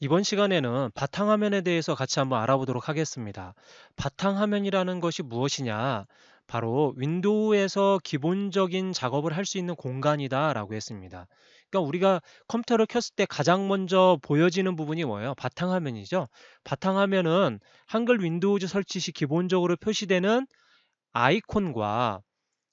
이번 시간에는 바탕화면에 대해서 같이 한번 알아보도록 하겠습니다. 바탕화면이라는 것이 무엇이냐? 바로 윈도우에서 기본적인 작업을 할 수 있는 공간이다 라고 했습니다. 그러니까 우리가 컴퓨터를 켰을 때 가장 먼저 보여지는 부분이 뭐예요? 바탕화면이죠. 바탕화면은 한글 윈도우즈 설치 시 기본적으로 표시되는 아이콘과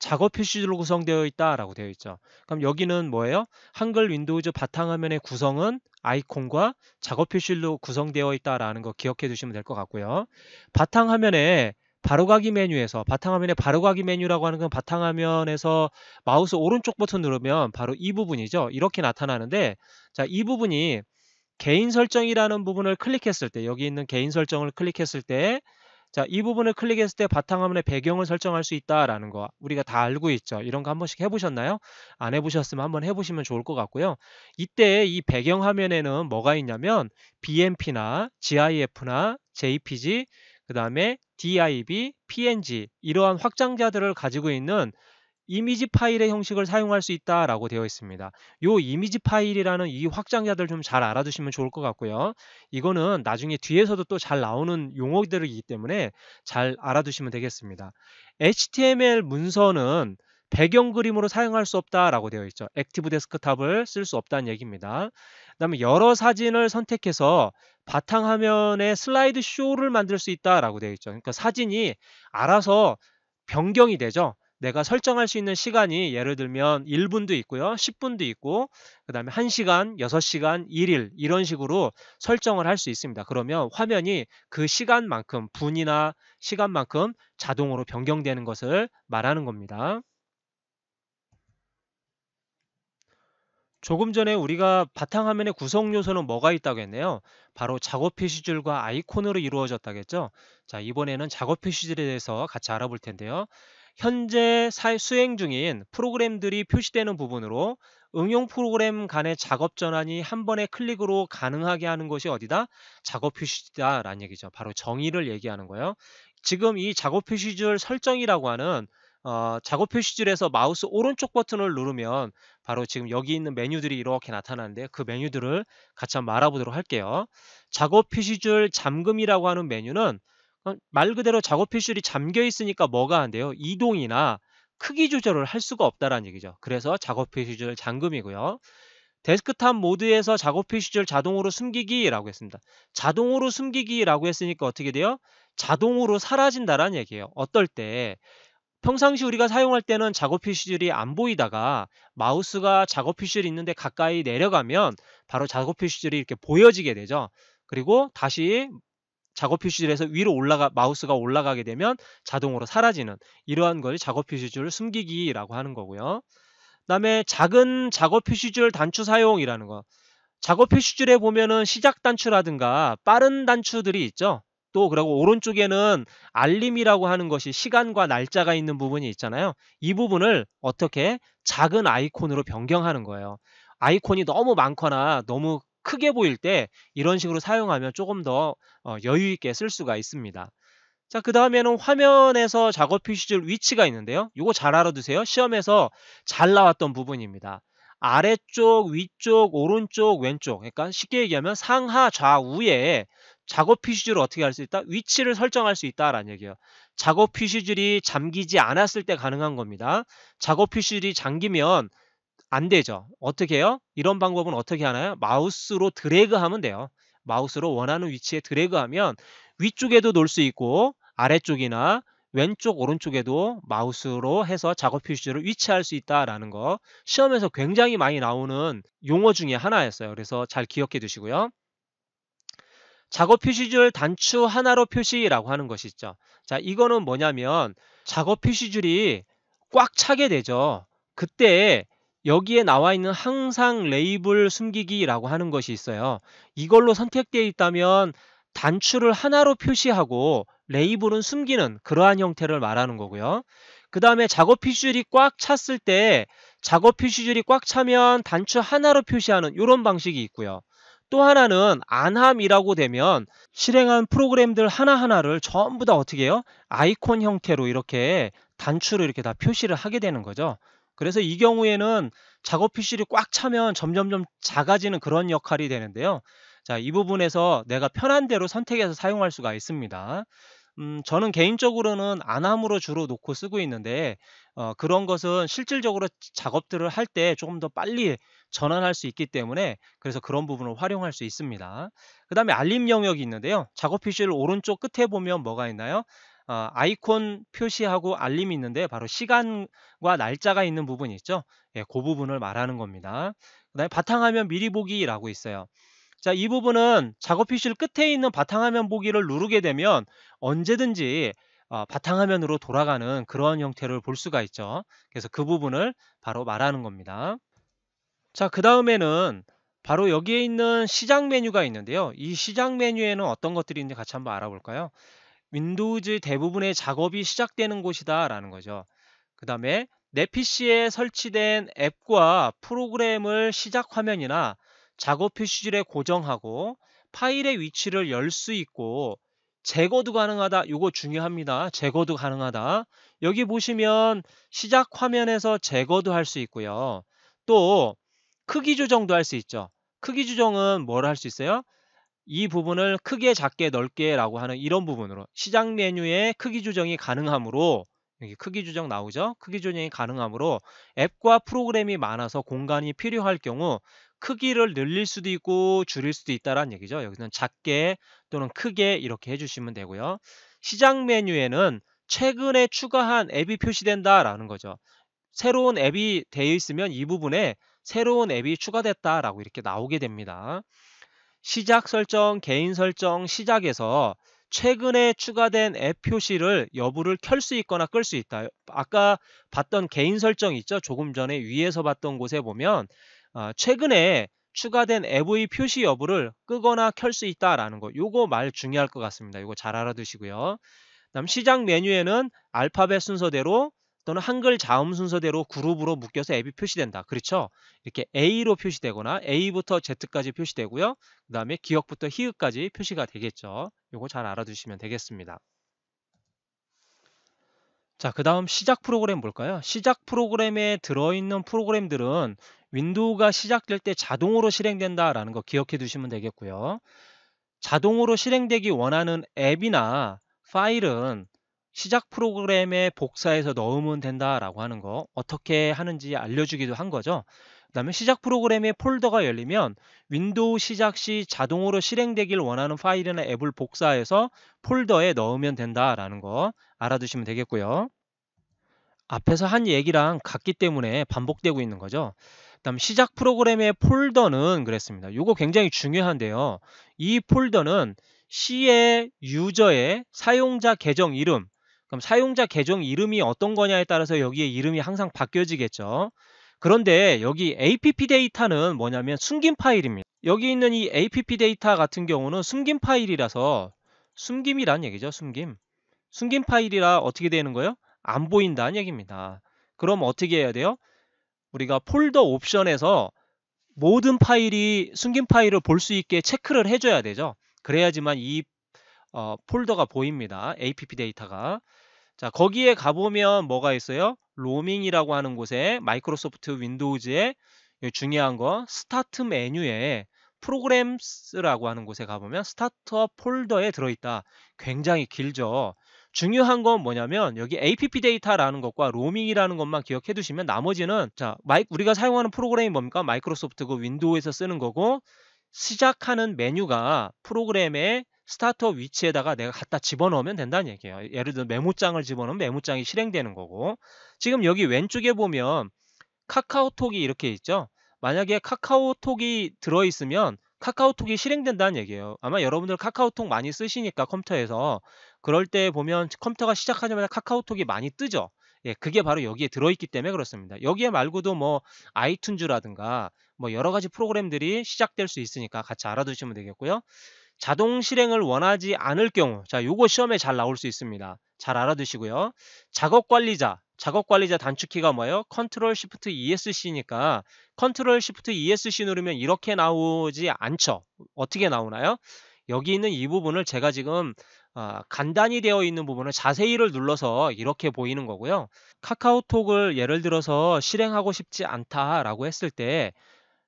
작업 표시줄로 구성되어 있다라고 되어 있죠. 그럼 여기는 뭐예요? 한글 윈도우즈 바탕화면의 구성은 아이콘과 작업 표시로 구성되어 있다라는 거 기억해 두시면 될 것 같고요. 바탕화면에 바로가기 메뉴에서 바탕화면에 바로가기 메뉴라고 하는 건 바탕화면에서 마우스 오른쪽 버튼 누르면 바로 이 부분이죠. 이렇게 나타나는데 자, 이 부분이 개인 설정이라는 부분을 클릭했을 때 여기 있는 개인 설정을 클릭했을 때 자, 이 부분을 클릭했을 때바탕화면에 배경을 설정할 수 있다라는 거 우리가 다 알고 있죠. 이런 거 한 번씩 해보셨나요? 안 해보셨으면 한번 해보시면 좋을 것 같고요. 이때 이 배경 화면에는 뭐가 있냐면 BMP나 GIF나 JPG, 그 다음에 DIB, PNG 이러한 확장자들을 가지고 있는 이미지 파일의 형식을 사용할 수 있다라고 되어 있습니다. 요 이미지 파일이라는 이 확장자들 좀 잘 알아두시면 좋을 것 같고요. 이거는 나중에 뒤에서도 또 잘 나오는 용어들이기 때문에 잘 알아두시면 되겠습니다. HTML 문서는 배경 그림으로 사용할 수 없다라고 되어 있죠. 액티브 데스크탑을 쓸 수 없다는 얘기입니다. 그 다음에 여러 사진을 선택해서 바탕화면에 슬라이드 쇼를 만들 수 있다라고 되어 있죠. 그러니까 사진이 알아서 변경이 되죠. 내가 설정할 수 있는 시간이 예를 들면 1분도 있고요. 10분도 있고 그다음에 1시간, 6시간, 1일 이런 식으로 설정을 할 수 있습니다. 그러면 화면이 그 시간만큼 분이나 시간만큼 자동으로 변경되는 것을 말하는 겁니다. 조금 전에 우리가 바탕화면의 구성 요소는 뭐가 있다고 했네요. 바로 작업 표시줄과 아이콘으로 이루어졌다겠죠. 자, 이번에는 작업 표시줄에 대해서 같이 알아볼 텐데요. 현재 수행 중인 프로그램들이 표시되는 부분으로 응용 프로그램 간의 작업 전환이 한 번의 클릭으로 가능하게 하는 것이 어디다? 작업 표시다 라는 얘기죠. 바로 정의를 얘기하는 거예요. 지금 이 작업 표시줄 설정이라고 하는 어, 작업 표시줄에서 마우스 오른쪽 버튼을 누르면 바로 지금 여기 있는 메뉴들이 이렇게 나타나는데 그 메뉴들을 같이 한번 알아보도록 할게요. 작업 표시줄 잠금이라고 하는 메뉴는 어, 말 그대로 작업 필줄이 잠겨 있으니까 뭐가 안 돼요? 이동이나 크기 조절을 할 수가 없다라는 얘기죠. 그래서 작업 필줄 잠금이고요. 데스크탑 모드에서 작업 필줄 자동으로 숨기기라고 했습니다. 자동으로 숨기기라고 했으니까 어떻게 돼요? 자동으로 사라진다라는 얘기예요. 어떨 때 평상시 우리가 사용할 때는 작업 표시줄이 안 보이다가 마우스가 작업 표시줄이 있는데 가까이 내려가면 바로 작업 표시줄이 이렇게 보여지게 되죠. 그리고 다시 작업 표시줄에서 위로 올라가 마우스가 올라가게 되면 자동으로 사라지는 이러한 것이 작업 표시줄 숨기기라고 하는 거고요. 그다음에 작은 작업 표시줄 단추 사용이라는 거. 작업 표시줄에 보면은 시작 단추라든가 빠른 단추들이 있죠. 또 그리고 오른쪽에는 알림이라고 하는 것이 시간과 날짜가 있는 부분이 있잖아요. 이 부분을 어떻게 작은 아이콘으로 변경하는 거예요. 아이콘이 너무 많거나 너무 크게 보일 때 이런 식으로 사용하면 조금 더 어, 여유 있게 쓸 수가 있습니다. 자, 그 다음에는 화면에서 작업 표시줄 위치가 있는데요. 이거 잘 알아두세요. 시험에서 잘 나왔던 부분입니다. 아래쪽, 위쪽, 오른쪽, 왼쪽 그러니까 쉽게 얘기하면 상하, 좌우에 작업 표시줄을 어떻게 할 수 있다? 위치를 설정할 수 있다라는 얘기예요. 작업 표시줄이 잠기지 않았을 때 가능한 겁니다. 작업 표시줄이 잠기면 안 되죠. 어떻게 해요? 이런 방법은 어떻게 하나요? 마우스로 드래그 하면 돼요. 마우스로 원하는 위치에 드래그 하면 위쪽에도 놓을 수 있고 아래쪽이나 왼쪽 오른쪽에도 마우스로 해서 작업 표시를 위치할 수 있다라는 거 시험에서 굉장히 많이 나오는 용어 중에 하나였어요. 그래서 잘 기억해 두시고요. 작업 표시줄 단추 하나로 표시라고 하는 것이죠. 있 자, 이거는 뭐냐면 작업 표시줄이 꽉 차게 되죠. 그때 여기에 나와 있는 항상 레이블 숨기기라고 하는 것이 있어요. 이걸로 선택되어 있다면 단추를 하나로 표시하고 레이블은 숨기는 그러한 형태를 말하는 거고요. 그 다음에 작업 표시줄이 꽉 찼을 때 작업 표시줄이 꽉 차면 단추 하나로 표시하는 이런 방식이 있고요. 또 하나는 안함이라고 되면 실행한 프로그램들 하나하나를 전부 다 어떻게 해요? 아이콘 형태로 이렇게 단추를 이렇게 다 표시를 하게 되는 거죠. 그래서 이 경우에는 작업 PC를 꽉 차면 점점점 작아지는 그런 역할이 되는데요. 자, 이 부분에서 내가 편한 대로 선택해서 사용할 수가 있습니다. 음, 저는 개인적으로는 안함으로 주로 놓고 쓰고 있는데 어, 그런 것은 실질적으로 작업들을 할 때 조금 더 빨리 전환할 수 있기 때문에 그래서 그런 부분을 활용할 수 있습니다. 그 다음에 알림 영역이 있는데요. 작업 PC를 오른쪽 끝에 보면 뭐가 있나요? 어, 아이콘 표시하고 알림이 있는데 바로 시간과 날짜가 있는 부분이 있죠. 예, 그 부분을 말하는 겁니다. 그다음에 바탕화면 미리 보기라고 있어요. 자, 이 부분은 작업 표시를 끝에 있는 바탕화면 보기를 누르게 되면 언제든지 어, 바탕화면으로 돌아가는 그런 형태를 볼 수가 있죠. 그래서 그 부분을 바로 말하는 겁니다. 자, 그 다음에는 바로 여기에 있는 시작 메뉴가 있는데요. 이 시작 메뉴에는 어떤 것들이 있는지 같이 한번 알아볼까요? 윈도우즈 대부분의 작업이 시작되는 곳이다라는 거죠. 그 다음에 내 PC에 설치된 앱과 프로그램을 시작 화면이나 작업 표시줄에 고정하고 파일의 위치를 열 수 있고 제거도 가능하다. 이거 중요합니다. 제거도 가능하다. 여기 보시면 시작 화면에서 제거도 할 수 있고요. 또 크기 조정도 할 수 있죠. 크기 조정은 뭘 할 수 있어요? 이 부분을 크게 작게 넓게라고 하는 이런 부분으로 시장 메뉴의 크기 조정이 가능하므로 여기 크기 조정 나오죠? 크기 조정이 가능하므로 앱과 프로그램이 많아서 공간이 필요할 경우 크기를 늘릴 수도 있고 줄일 수도 있다라는 얘기죠. 여기는 작게 또는 크게 이렇게 해주시면 되고요. 시장 메뉴에는 최근에 추가한 앱이 표시된다라는 거죠. 새로운 앱이 되어 있으면 이 부분에 새로운 앱이 추가됐다라고 이렇게 나오게 됩니다. 시작 설정, 개인 설정, 시작에서 최근에 추가된 앱 표시를 여부를 켤 수 있거나 끌 수 있다. 아까 봤던 개인 설정 있죠? 조금 전에 위에서 봤던 곳에 보면 아, 최근에 추가된 앱의 표시 여부를 끄거나 켤 수 있다라는 거. 요거 말 중요할 것 같습니다. 요거 잘 알아두시고요. 다음 시작 메뉴에는 알파벳 순서대로 또는 한글 자음 순서대로 그룹으로 묶여서 앱이 표시된다. 그렇죠? 이렇게 A로 표시되거나 A부터 Z까지 표시되고요. 그 다음에 기억부터 희읍까지 표시가 되겠죠. 이거잘 알아두시면 되겠습니다. 자, 그 다음 시작 프로그램 볼까요 시작 프로그램에 들어있는 프로그램들은 윈도우가 시작될 때 자동으로 실행된다라는 거 기억해 두시면 되겠고요. 자동으로 실행되기 원하는 앱이나 파일은 시작 프로그램에 복사해서 넣으면 된다라고 하는 거 어떻게 하는지 알려주기도 한 거죠. 그다음에 시작 프로그램의 폴더가 열리면 윈도우 시작 시 자동으로 실행되길 원하는 파일이나 앱을 복사해서 폴더에 넣으면 된다라는 거 알아두시면 되겠고요. 앞에서 한 얘기랑 같기 때문에 반복되고 있는 거죠. 그다음 시작 프로그램의 폴더는 그랬습니다. 이거 굉장히 중요한데요. 이 폴더는 C의 유저의 사용자 계정 이름 그럼 사용자 계정 이름이 어떤 거냐에 따라서 여기에 이름이 항상 바뀌어지겠죠. 그런데 여기 app 데이터는 뭐냐면 숨김 파일입니다. 여기 있는 이 app 데이터 같은 경우는 숨김 파일이라서 숨김이란 얘기죠. 숨김. 숨김 파일이라 어떻게 되는 거예요? 안 보인다는 얘기입니다. 그럼 어떻게 해야 돼요? 우리가 폴더 옵션에서 모든 파일이 숨김 파일을 볼 수 있게 체크를 해줘야 되죠. 그래야지만 이 어, 폴더가 보입니다. app 데이터가. 자, 거기에 가보면 뭐가 있어요? 로밍이라고 하는 곳에 마이크로소프트 윈도우즈의 중요한 거 스타트 메뉴에 프로그램스라고 하는 곳에 가보면 스타트업 폴더에 들어있다. 굉장히 길죠. 중요한 건 뭐냐면 여기 app 데이터라는 것과 로밍이라는 것만 기억해 두시면 나머지는 자 마이, 우리가 사용하는 프로그램이 뭡니까 마이크로소프트 그 윈도우에서 쓰는 거고 시작하는 메뉴가 프로그램의 스타터 위치에다가 내가 갖다 집어넣으면 된다는 얘기예요. 예를 들어 메모장을 집어넣으면 메모장이 실행되는 거고 지금 여기 왼쪽에 보면 카카오톡이 이렇게 있죠. 만약에 카카오톡이 들어있으면 카카오톡이 실행된다는 얘기예요. 아마 여러분들 카카오톡 많이 쓰시니까 컴퓨터에서 그럴 때 보면 컴퓨터가 시작하자마자 카카오톡이 많이 뜨죠. 예, 그게 바로 여기에 들어있기 때문에 그렇습니다. 여기에 말고도 뭐 아이튠즈라든가 뭐 여러 가지 프로그램들이 시작될 수 있으니까 같이 알아두시면 되겠고요. 자동 실행을 원하지 않을 경우 자 요거 시험에 잘 나올 수 있습니다. 잘 알아두시고요. 작업 관리자 작업 관리자 단축키가 뭐예요? 컨트롤 시프트 ESC니까 컨트롤 시프트 ESC 누르면 이렇게 나오지 않죠. 어떻게 나오나요? 여기 있는 이 부분을 제가 지금 어, 간단히 되어 있는 부분을 자세히를 눌러서 이렇게 보이는 거고요. 카카오톡을 예를 들어서 실행하고 싶지 않다라고 했을 때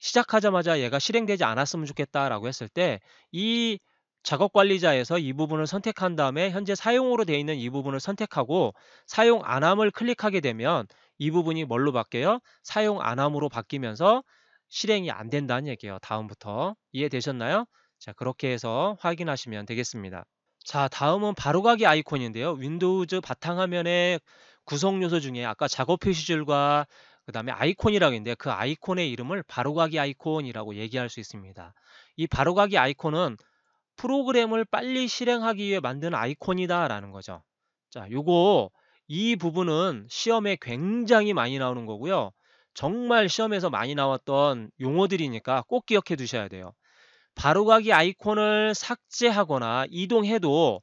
시작하자마자 얘가 실행되지 않았으면 좋겠다라고 했을 때 이 작업 관리자에서 이 부분을 선택한 다음에 현재 사용으로 되어 있는 이 부분을 선택하고 사용 안함을 클릭하게 되면 이 부분이 뭘로 바뀌어요? 사용 안함으로 바뀌면서 실행이 안 된다는 얘기예요. 다음부터 이해되셨나요? 자 그렇게 해서 확인하시면 되겠습니다. 자 다음은 바로가기 아이콘인데요. 윈도우즈 바탕화면의 구성 요소 중에 아까 작업 표시줄과 그 다음에 아이콘이라고 했는데 그 아이콘의 이름을 바로가기 아이콘이라고 얘기할 수 있습니다. 이 바로가기 아이콘은 프로그램을 빨리 실행하기 위해 만든 아이콘이다라는 거죠. 자, 요거 이 부분은 시험에 굉장히 많이 나오는 거고요. 정말 시험에서 많이 나왔던 용어들이니까 꼭 기억해 두셔야 돼요. 바로가기 아이콘을 삭제하거나 이동해도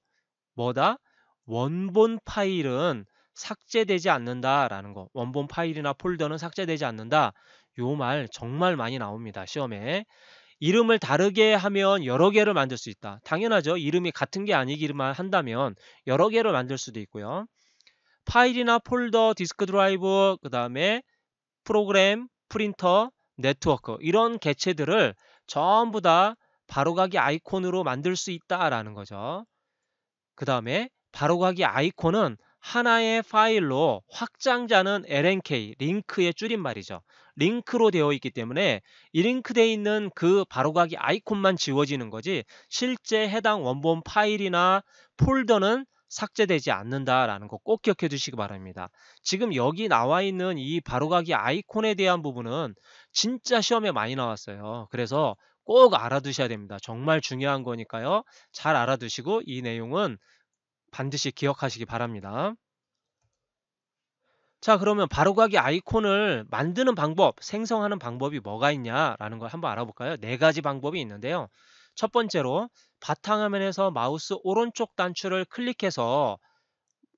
뭐다? 원본 파일은 삭제되지 않는다라는 거. 원본 파일이나 폴더는 삭제되지 않는다. 요 말 정말 많이 나옵니다. 시험에. 이름을 다르게 하면 여러 개를 만들 수 있다. 당연하죠. 이름이 같은 게 아니기만 한다면 여러 개를 만들 수도 있고요. 파일이나 폴더, 디스크 드라이브, 그 다음에 프로그램, 프린터, 네트워크 이런 개체들을 전부 다 바로가기 아이콘으로 만들 수 있다라는 거죠. 그 다음에 바로가기 아이콘은 하나의 파일로 확장자는 LNK, 링크의 줄임말이죠. 링크로 되어 있기 때문에 이 링크되어 있는 그 바로가기 아이콘만 지워지는 거지 실제 해당 원본 파일이나 폴더는 삭제되지 않는다라는 거 꼭 기억해 주시기 바랍니다. 지금 여기 나와 있는 이 바로가기 아이콘에 대한 부분은 진짜 시험에 많이 나왔어요. 그래서 꼭 알아두셔야 됩니다. 정말 중요한 거니까요. 잘 알아두시고 이 내용은 반드시 기억하시기 바랍니다. 자 그러면 바로가기 아이콘을 만드는 방법, 생성하는 방법이 뭐가 있냐라는 걸 한번 알아볼까요? 네 가지 방법이 있는데요. 첫 번째로 바탕화면에서 마우스 오른쪽 단추를 클릭해서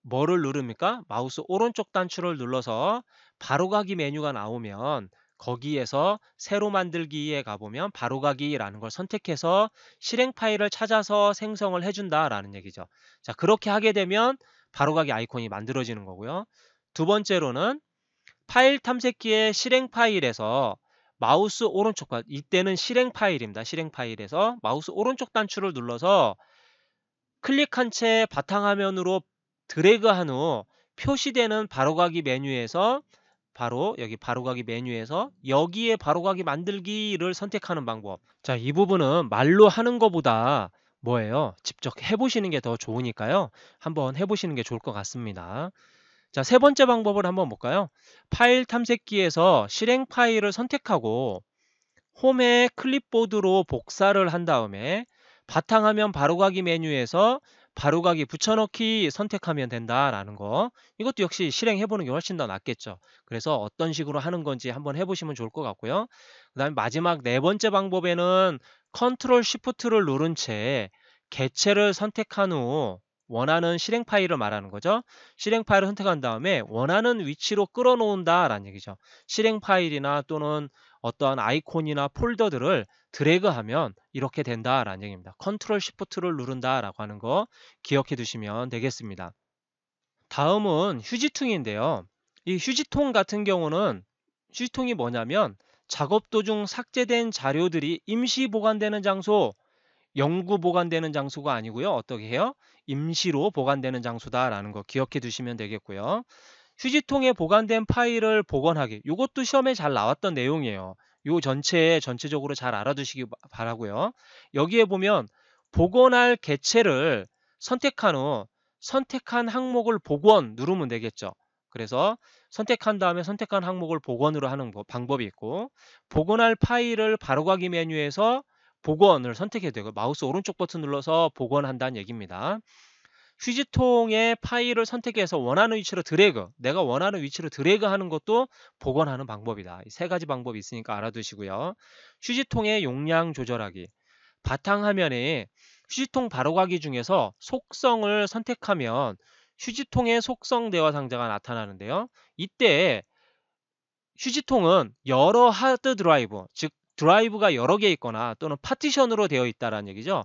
뭐를 누릅니까? 마우스 오른쪽 단추를 눌러서 바로가기 메뉴가 나오면 거기에서 새로 만들기에 가보면 바로가기라는 걸 선택해서 실행 파일을 찾아서 생성을 해준다라는 얘기죠. 자 그렇게 하게 되면 바로가기 아이콘이 만들어지는 거고요. 두 번째로는 파일 탐색기의 실행 파일에서 마우스 오른쪽 과 이때는 실행 파일입니다. 실행 파일에서 마우스 오른쪽 단추를 눌러서 클릭한 채 바탕화면으로 드래그한 후 표시되는 바로가기 메뉴에서 바로 여기 바로가기 메뉴에서 여기에 바로가기 만들기를 선택하는 방법 자이 부분은 말로 하는 것보다 뭐예요 직접 해보시는 게 더 좋으니까요 한번 해보시는 게 좋을 것 같습니다 자세 번째 방법을 한번 볼까요 파일 탐색기에서 실행 파일을 선택하고 홈에 클립보드로 복사를 한 다음에 바탕화면 바로가기 메뉴에서 바로가기 붙여넣기 선택하면 된다라는 거 이것도 역시 실행해보는 게 훨씬 더 낫겠죠 그래서 어떤 식으로 하는 건지 한번 해보시면 좋을 것 같고요 그 다음에 마지막 네 번째 방법에는 컨트롤 시프트를 누른 채 개체를 선택한 후 원하는 실행 파일을 말하는 거죠. 실행 파일을 선택한 다음에 원하는 위치로 끌어놓은다라는 얘기죠. 실행 파일이나 또는 어떠한 아이콘이나 폴더들을 드래그하면 이렇게 된다라는 얘기입니다. 컨트롤 시프트를 누른다라고 하는 거 기억해 두시면 되겠습니다. 다음은 휴지통인데요. 이 휴지통 같은 경우는 휴지통이 뭐냐면 작업 도중 삭제된 자료들이 임시 보관되는 장소, 영구 보관되는 장소가 아니고요. 어떻게 해요? 임시로 보관되는 장소다라는 거 기억해 두시면 되겠고요. 휴지통에 보관된 파일을 복원하기. 이것도 시험에 잘 나왔던 내용이에요. 요 전체에 전체적으로 잘 알아두시기 바라고요. 여기에 보면 복원할 개체를 선택한 후 선택한 항목을 복원 누르면 되겠죠. 그래서 선택한 다음에 선택한 항목을 복원으로 하는 방법이 있고 복원할 파일을 바로가기 메뉴에서 복원을 선택해야 되고 마우스 오른쪽 버튼 눌러서 복원한다는 얘기입니다. 휴지통의 파일을 선택해서 원하는 위치로 드래그, 내가 원하는 위치로 드래그하는 것도 복원하는 방법이다. 세 가지 방법이 있으니까 알아두시고요. 휴지통의 용량 조절하기. 바탕화면에 휴지통 바로가기 중에서 속성을 선택하면 휴지통의 속성 대화 상자가 나타나는데요. 이때 휴지통은 여러 하드 드라이브, 즉 드라이브가 여러 개 있거나 또는 파티션으로 되어 있다라는 얘기죠.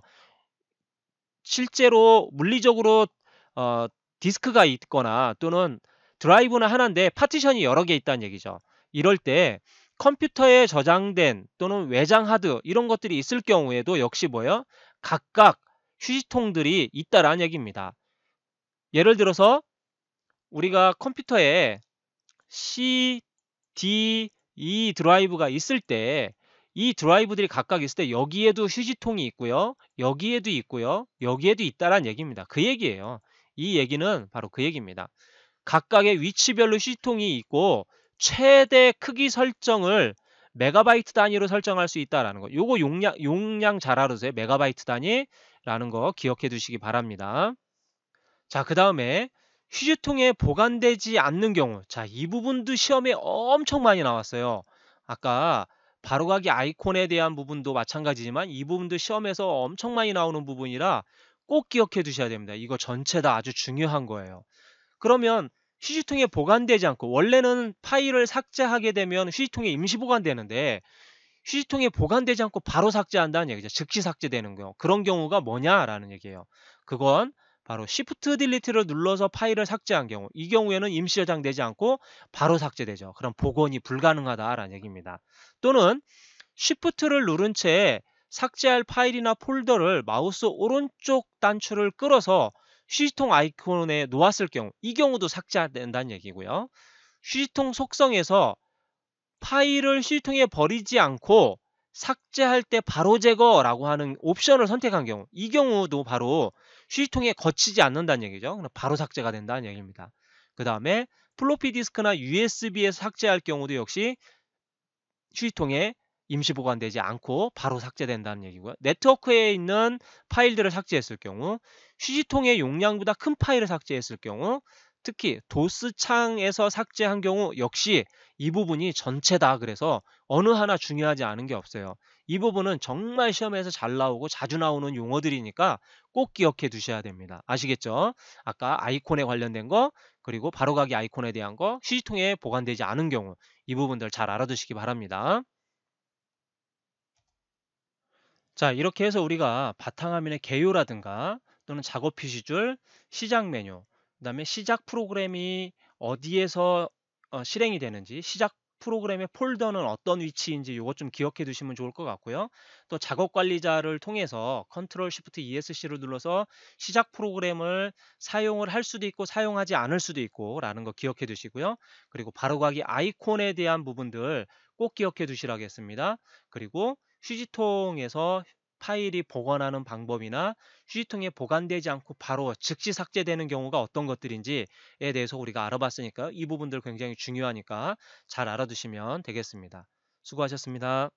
실제로 물리적으로 어, 디스크가 있거나 또는 드라이브는 하나인데 파티션이 여러 개 있다는 얘기죠. 이럴 때 컴퓨터에 저장된 또는 외장 하드 이런 것들이 있을 경우에도 역시 뭐예요? 각각 휴지통들이 있다라는 얘기입니다. 예를 들어서 우리가 컴퓨터에 C, D, E 드라이브가 있을 때이 드라이브들이 각각 있을 때 여기에도 휴지통이 있고요. 여기에도 있고요. 여기에도 있다란 얘기입니다. 그 얘기예요. 이 얘기는 바로 그 얘기입니다. 각각의 위치별로 휴지통이 있고 최대 크기 설정을 메가바이트 단위로 설정할 수 있다라는 거. 요거 용량 용량 잘 알으세요. 메가바이트 단위라는 거 기억해 두시기 바랍니다. 자, 그다음에 휴지통에 보관되지 않는 경우. 자, 이 부분도 시험에 엄청 많이 나왔어요. 아까 바로가기 아이콘에 대한 부분도 마찬가지지만 이 부분도 시험에서 엄청 많이 나오는 부분이라 꼭 기억해 두셔야 됩니다. 이거 전체 다 아주 중요한 거예요. 그러면 휴지통에 보관되지 않고 원래는 파일을 삭제하게 되면 휴지통에 임시 보관되는데 휴지통에 보관되지 않고 바로 삭제한다는 얘기죠. 즉시 삭제되는 거요. 그런 경우가 뭐냐라는 얘기예요. 그건 바로 Shift Delete를 눌러서 파일을 삭제한 경우 이 경우에는 임시 저장되지 않고 바로 삭제되죠. 그럼 복원이 불가능하다라는 얘기입니다. 또는 Shift를 누른 채 삭제할 파일이나 폴더를 마우스 오른쪽 단추를 끌어서 휴지통 아이콘에 놓았을 경우 이 경우도 삭제된다는 얘기고요. 휴지통 속성에서 파일을 휴지통에 버리지 않고 삭제할 때 바로 제거라고 하는 옵션을 선택한 경우 이 경우도 바로 휴지통에 거치지 않는다는 얘기죠. 그럼 바로 삭제가 된다는 얘기입니다. 그 다음에 플로피 디스크나 USB에서 삭제할 경우도 역시 휴지통에 임시 보관되지 않고 바로 삭제된다는 얘기고요. 네트워크에 있는 파일들을 삭제했을 경우 휴지통의 용량보다 큰 파일을 삭제했을 경우 특히 도스 창에서 삭제한 경우 역시 이 부분이 전체다 그래서 어느 하나 중요하지 않은 게 없어요. 이 부분은 정말 시험에서 잘 나오고 자주 나오는 용어들이니까 꼭 기억해 두셔야 됩니다. 아시겠죠? 아까 아이콘에 관련된 거 그리고 바로가기 아이콘에 대한 거시지통에 보관되지 않은 경우 이 부분들 잘 알아두시기 바랍니다. 자 이렇게 해서 우리가 바탕화면의 개요라든가 또는 작업 표시줄, 시작 메뉴, 그 다음에 시작 프로그램이 어디에서 어, 실행이 되는지 시작 프로그램의 폴더는 어떤 위치인지 이것 좀 기억해 두시면 좋을 것 같고요. 또 작업 관리자를 통해서 컨트롤 시프트 ESC를 눌러서 시작 프로그램을 사용을 할 수도 있고 사용하지 않을 수도 있고 라는 거 기억해 두시고요. 그리고 바로가기 아이콘에 대한 부분들 꼭 기억해 두시라고했습니다 그리고 휴지통에서 파일이 복원하는 방법이나 휴지통에 보관되지 않고 바로 즉시 삭제되는 경우가 어떤 것들인지에 대해서 우리가 알아봤으니까 이 부분들 굉장히 중요하니까 잘 알아두시면 되겠습니다. 수고하셨습니다.